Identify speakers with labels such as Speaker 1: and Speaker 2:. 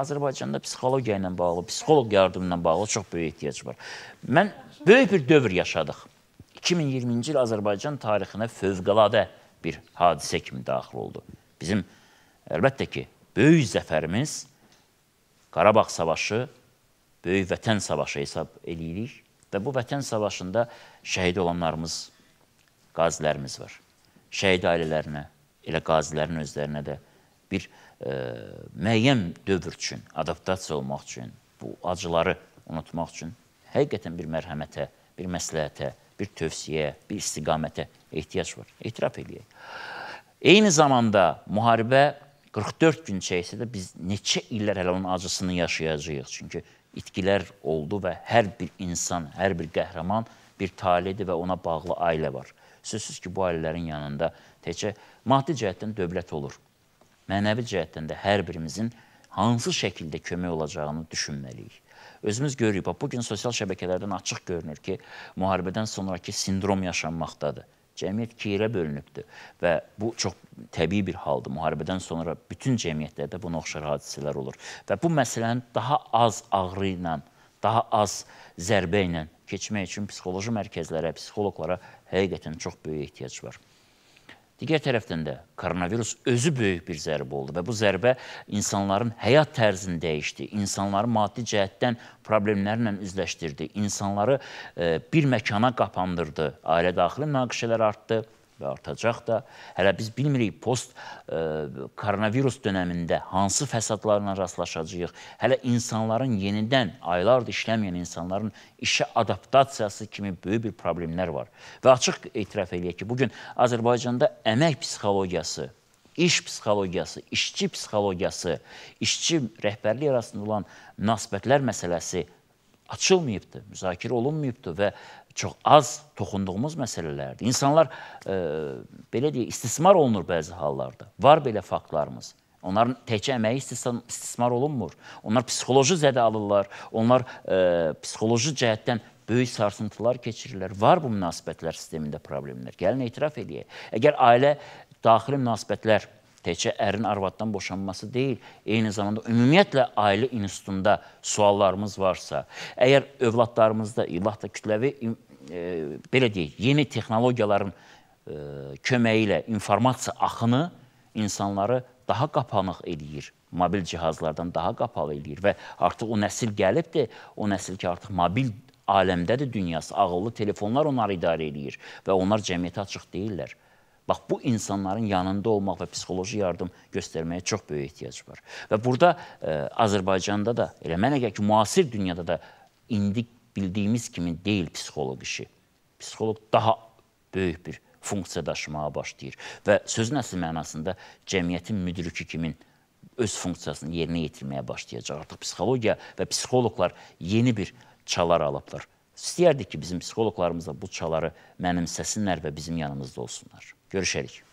Speaker 1: Azərbaycanda psixologiya ilə bağlı, psixoloq yardımı ilə bağlı çox böyük ehtiyac var. Mən böyük bir dövr yaşadıq. 2020-ci il Azərbaycan tarixinə fövqəladə bir hadisə kimi daxil oldu. Bizim əlbəttə ki, böyük zəfərimiz Qarabağ savaşı, böyük vətən savaşı hesab eləyirik və bu vətən savaşında şəhid olanlarımız, qazilərimiz var. Şəhid ailələrinə, elə qazilərin özlərinə də bir müəyyən dövr üçün, adaptasiya olmaq üçün, bu acıları unutmaq üçün həqiqətən bir mərhəmətə, bir məsləhətə, bir tövsiyəyə, bir istiqamətə ehtiyac var. Etiraf eləyək. Eyni zamanda müharibə 44 gün çəksə də biz neçə illər hələ onun acısını yaşayacağıq. Çünki itkilər oldu və hər bir insan, hər bir qəhrəman bir taledir və ona bağlı ailə var. Sözsüz ki, bu ailələrin yanında təkcə maddi cəhətdən dövlət olur mənəvi cəhətdən də hər birimizin hansı şəkildə kömək olacağını düşünməliyik. Özümüz görürük, bax, bugün sosial şəbəkələrdən açıq görünür ki, müharibədən sonraki sindrom yaşanmaqdadır. Cəmiyyət ikiyə bölünübdür və bu çox təbii bir haldır. Müharibədən sonra bütün cəmiyyətlərdə buna oxşar hadisələr olur və bu məsələnin daha az ağrı ilə, daha az zərbə ilə keçmək üçün psixoloji mərkəzlərə, psixoloqlara həqiqətən çox böyük ehtiyac var. Digər tərəfdən də koronavirus özü böyük bir zərbə oldu və bu zərbə insanların həyat tərzini dəyişdi, insanları maddi cəhətdən problemlərlə üzləşdirdi, insanları e, bir məkana qapandırdı, ailə daxili münaqişələr artdı və artacaq da. Hələ biz bilmirik post ə, e, koronavirus dönəmində hansı fəsadlarla rastlaşacağıq. Hələ insanların yenidən aylardır işləməyən insanların işə adaptasiyası kimi böyük bir problemlər var. Və açıq etiraf eləyək ki, bu gün Azərbaycanda əmək psixologiyası iş psixologiyası, işçi psixologiyası, işçi rəhbərliyi arasında olan münasibətlər məsələsi açılmayıbdı, müzakirə olunmayıbdı və çox az toxunduğumuz məsələlərdir. İnsanlar e, belə deyək, istismar olunur bəzi hallarda. Var belə faktlarımız. Onların təkcə əməyi istismar olunmur. Onlar psixoloji zədə alırlar. Onlar e, psixoloji cəhətdən böyük sarsıntılar keçirirlər. Var bu münasibətlər sistemində problemlər. Gəlin etiraf edək. Əgər ailə daxili münasibətlər təkcə ərin arvaddan boşanması deyil, eyni zamanda ümumiyyətlə ailə institutunda suallarımız varsa, əgər övladlarımızda illah da kütləvi e, belə deyək, yeni texnologiyaların e, köməyi ilə informasiya axını insanları daha qapanıq eləyir. Mobil cihazlardan daha qapalı eləyir və artıq o nəsil gəlibdir. O nəsil ki, artıq mobil aləmdədir dünyası. Ağıllı telefonlar onları idarə eləyir və onlar cəmiyyətə açıq deyillər. Bax bu insanların yanında olmaq və psixoloji yardım göstərməyə çox böyük ehtiyac var. Və burada ə, e, Azərbaycanda da elə mənə gəlir ki, müasir dünyada da indi bildiyimiz kimi deyil psixoloq işi. Psixoloq daha böyük bir funksiya daşımağa başlayır və sözün əsl mənasında cəmiyyətin müdriki kimin öz funksiyasını yerinə yetirməyə başlayacaq. Artıq psixologiya və psixoloqlar yeni bir çalar alıblar. İstəyərdik ki, bizim psixoloqlarımız da bu çaları mənimsəsinlər və bizim yanımızda olsunlar. Görüşelim.